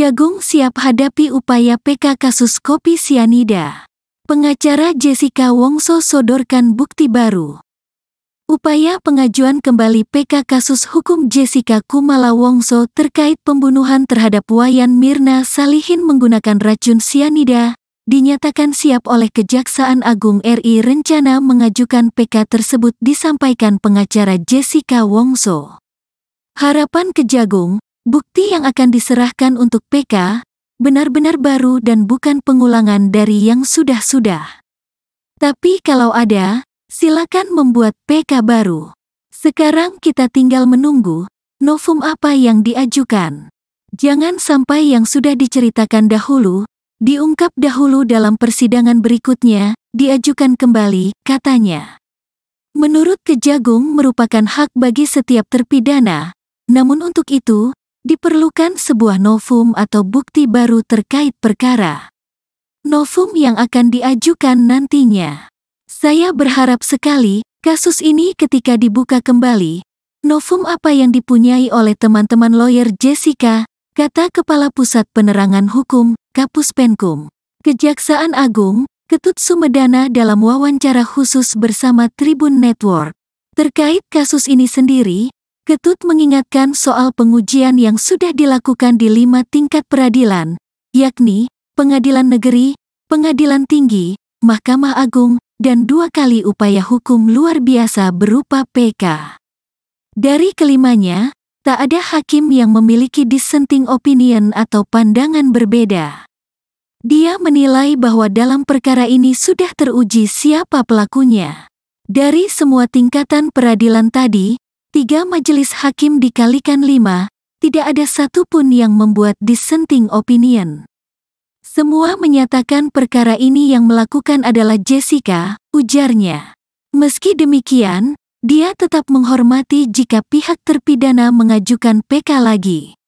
Kejagung siap hadapi upaya PK kasus kopi sianida. Pengacara Jessica Wongso sodorkan bukti baru. Upaya pengajuan kembali PK kasus hukum Jessica Kumala Wongso terkait pembunuhan terhadap Wayan Mirna Salihin menggunakan racun sianida dinyatakan siap oleh Kejaksaan Agung RI rencana mengajukan PK tersebut disampaikan pengacara Jessica Wongso. Harapan Kejagung, Bukti yang akan diserahkan untuk PK benar-benar baru dan bukan pengulangan dari yang sudah-sudah. Tapi kalau ada, silakan membuat PK baru. Sekarang kita tinggal menunggu novum apa yang diajukan. Jangan sampai yang sudah diceritakan dahulu, diungkap dahulu dalam persidangan berikutnya, diajukan kembali, katanya. Menurut Kejagung merupakan hak bagi setiap terpidana, namun untuk itu, diperlukan sebuah novum atau bukti baru terkait perkara. Novum yang akan diajukan nantinya. Saya berharap sekali kasus ini ketika dibuka kembali, novum apa yang dipunyai oleh teman-teman lawyer Jessica, kata Kepala Pusat Penerangan Hukum, Kapus Penkum. Kejaksaan Agung, Ketut Sumedana dalam wawancara khusus bersama Tribun Network. Terkait kasus ini sendiri, Ketut mengingatkan soal pengujian yang sudah dilakukan di lima tingkat peradilan, yakni pengadilan negeri, pengadilan tinggi, Mahkamah Agung, dan dua kali upaya hukum luar biasa berupa PK. Dari kelimanya, tak ada hakim yang memiliki dissenting opinion atau pandangan berbeda. Dia menilai bahwa dalam perkara ini sudah teruji siapa pelakunya. Dari semua tingkatan peradilan tadi, tiga majelis hakim dikalikan lima, tidak ada satu pun yang membuat dissenting opinion. Semua menyatakan perkara ini yang melakukan adalah Jessica, ujarnya. Meski demikian, dia tetap menghormati jika pihak terpidana mengajukan PK lagi.